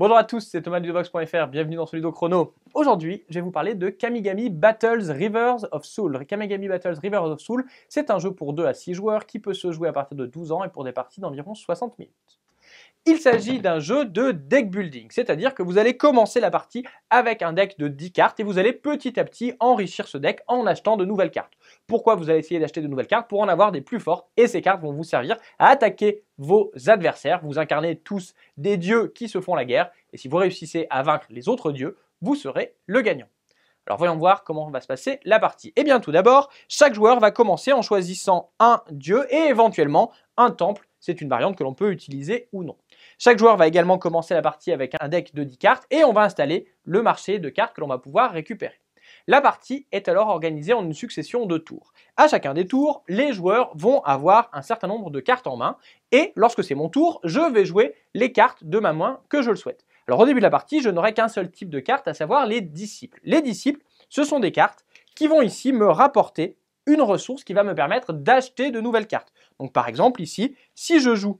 Bonjour à tous, c'est Thomas Ludovox.fr, bienvenue dans ce vidéo Chrono. Aujourd'hui, je vais vous parler de Kamigami Battles Rivers of Soul. Kamigami Battles Rivers of Soul, c'est un jeu pour 2 à 6 joueurs qui peut se jouer à partir de 12 ans et pour des parties d'environ 60 minutes il s'agit d'un jeu de deck building, c'est-à-dire que vous allez commencer la partie avec un deck de 10 cartes et vous allez petit à petit enrichir ce deck en achetant de nouvelles cartes. Pourquoi vous allez essayer d'acheter de nouvelles cartes Pour en avoir des plus fortes et ces cartes vont vous servir à attaquer vos adversaires. Vous incarnez tous des dieux qui se font la guerre et si vous réussissez à vaincre les autres dieux, vous serez le gagnant. Alors voyons voir comment va se passer la partie. Et eh bien tout d'abord, chaque joueur va commencer en choisissant un dieu et éventuellement un temple. C'est une variante que l'on peut utiliser ou non. Chaque joueur va également commencer la partie avec un deck de 10 cartes et on va installer le marché de cartes que l'on va pouvoir récupérer. La partie est alors organisée en une succession de tours. À chacun des tours, les joueurs vont avoir un certain nombre de cartes en main et lorsque c'est mon tour, je vais jouer les cartes de ma main que je le souhaite. Alors au début de la partie, je n'aurai qu'un seul type de carte, à savoir les disciples. Les disciples, ce sont des cartes qui vont ici me rapporter une ressource qui va me permettre d'acheter de nouvelles cartes. Donc par exemple ici, si je joue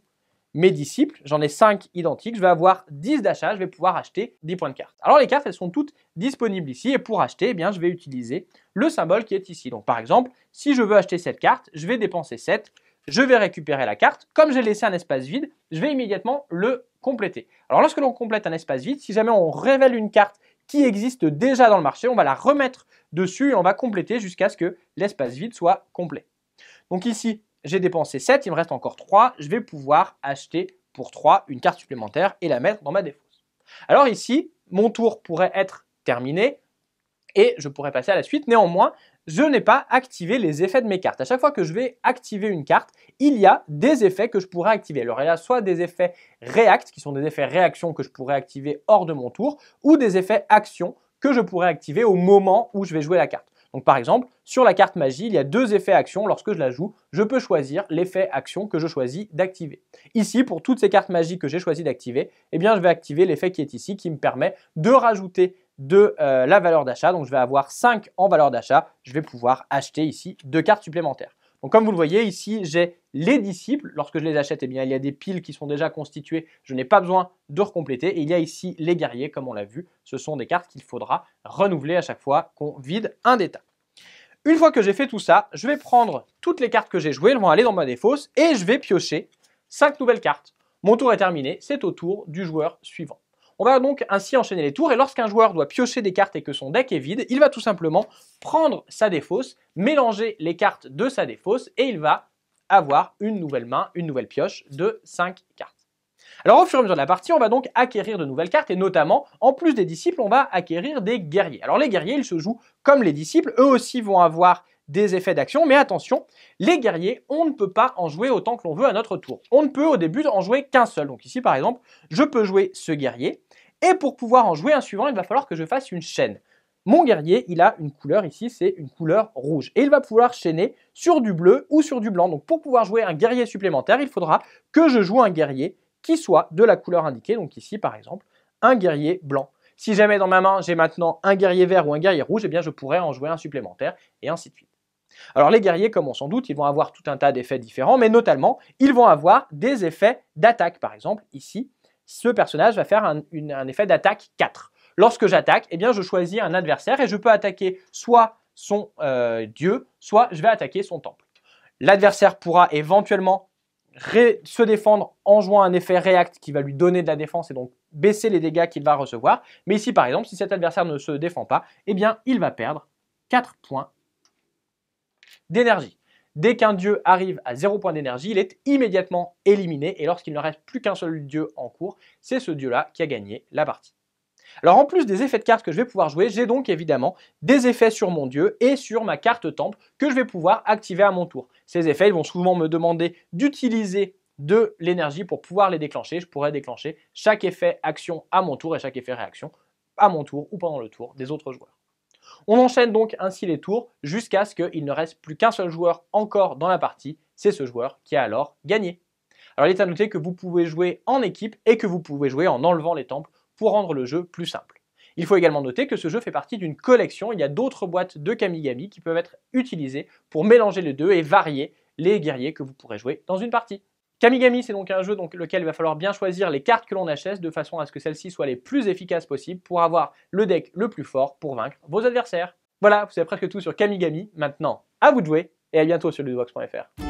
mes disciples, j'en ai 5 identiques, je vais avoir 10 d'achat, je vais pouvoir acheter 10 points de carte. Alors les cartes, elles sont toutes disponibles ici et pour acheter, eh bien, je vais utiliser le symbole qui est ici. Donc par exemple, si je veux acheter cette carte, je vais dépenser 7, je vais récupérer la carte. Comme j'ai laissé un espace vide, je vais immédiatement le compléter. Alors lorsque l'on complète un espace vide, si jamais on révèle une carte qui existe déjà dans le marché, on va la remettre dessus et on va compléter jusqu'à ce que l'espace vide soit complet. Donc ici, j'ai dépensé 7, il me reste encore 3, je vais pouvoir acheter pour 3 une carte supplémentaire et la mettre dans ma défausse. Alors ici, mon tour pourrait être terminé et je pourrais passer à la suite. Néanmoins, je n'ai pas activé les effets de mes cartes. À chaque fois que je vais activer une carte, il y a des effets que je pourrais activer. Alors il y a soit des effets React, qui sont des effets réaction que je pourrais activer hors de mon tour, ou des effets action que je pourrais activer au moment où je vais jouer la carte. Donc par exemple, sur la carte magie, il y a deux effets action. Lorsque je la joue, je peux choisir l'effet action que je choisis d'activer. Ici, pour toutes ces cartes magiques que j'ai choisi d'activer, eh bien je vais activer l'effet qui est ici qui me permet de rajouter de euh, la valeur d'achat. Donc je vais avoir 5 en valeur d'achat. Je vais pouvoir acheter ici deux cartes supplémentaires. Donc comme vous le voyez ici, j'ai les disciples. Lorsque je les achète, eh bien, il y a des piles qui sont déjà constituées. Je n'ai pas besoin de recompléter. Et il y a ici les guerriers, comme on l'a vu. Ce sont des cartes qu'il faudra renouveler à chaque fois qu'on vide un des tas. Une fois que j'ai fait tout ça, je vais prendre toutes les cartes que j'ai jouées, elles vont aller dans ma défausse, et je vais piocher 5 nouvelles cartes. Mon tour est terminé, c'est au tour du joueur suivant. On va donc ainsi enchaîner les tours et lorsqu'un joueur doit piocher des cartes et que son deck est vide, il va tout simplement prendre sa défausse, mélanger les cartes de sa défausse et il va avoir une nouvelle main, une nouvelle pioche de 5 cartes. Alors au fur et à mesure de la partie, on va donc acquérir de nouvelles cartes et notamment, en plus des disciples, on va acquérir des guerriers. Alors les guerriers, ils se jouent comme les disciples, eux aussi vont avoir des effets d'action, mais attention, les guerriers, on ne peut pas en jouer autant que l'on veut à notre tour. On ne peut au début en jouer qu'un seul. Donc ici, par exemple, je peux jouer ce guerrier, et pour pouvoir en jouer un suivant, il va falloir que je fasse une chaîne. Mon guerrier, il a une couleur ici, c'est une couleur rouge. Et il va pouvoir chaîner sur du bleu ou sur du blanc. Donc pour pouvoir jouer un guerrier supplémentaire, il faudra que je joue un guerrier qui soit de la couleur indiquée. Donc ici, par exemple, un guerrier blanc. Si jamais dans ma main, j'ai maintenant un guerrier vert ou un guerrier rouge, et eh bien je pourrais en jouer un supplémentaire et ainsi de suite. Alors les guerriers, comme on s'en doute, ils vont avoir tout un tas d'effets différents, mais notamment, ils vont avoir des effets d'attaque. Par exemple, ici, ce personnage va faire un, effet d'attaque 4. Lorsque j'attaque, eh bien, je choisis un adversaire et je peux attaquer soit son euh, dieu, soit je vais attaquer son temple. L'adversaire pourra éventuellement se défendre en jouant un effet React qui va lui donner de la défense et donc baisser les dégâts qu'il va recevoir. Mais ici, par exemple, si cet adversaire ne se défend pas, eh bien, il va perdre 4 points d'énergie. Dès qu'un dieu arrive à 0 point d'énergie, il est immédiatement éliminé et lorsqu'il ne reste plus qu'un seul dieu en cours, c'est ce dieu-là qui a gagné la partie. Alors en plus des effets de cartes que je vais pouvoir jouer, j'ai donc évidemment des effets sur mon dieu et sur ma carte temple que je vais pouvoir activer à mon tour. Ces effets ils vont souvent me demander d'utiliser de l'énergie pour pouvoir les déclencher. Je pourrais déclencher chaque effet action à mon tour et chaque effet réaction à mon tour ou pendant le tour des autres joueurs. On enchaîne donc ainsi les tours jusqu'à ce qu'il ne reste plus qu'un seul joueur encore dans la partie. C'est ce joueur qui a alors gagné. Alors il est à noter que vous pouvez jouer en équipe et que vous pouvez jouer en enlevant les temples pour rendre le jeu plus simple. Il faut également noter que ce jeu fait partie d'une collection, il y a d'autres boîtes de Kamigami qui peuvent être utilisées pour mélanger les deux et varier les guerriers que vous pourrez jouer dans une partie. Kamigami, c'est donc un jeu dans lequel il va falloir bien choisir les cartes que l'on achète de façon à ce que celles-ci soient les plus efficaces possibles pour avoir le deck le plus fort pour vaincre vos adversaires. Voilà, vous savez presque tout sur Kamigami. Maintenant, à vous de jouer et à bientôt sur ludovox.fr.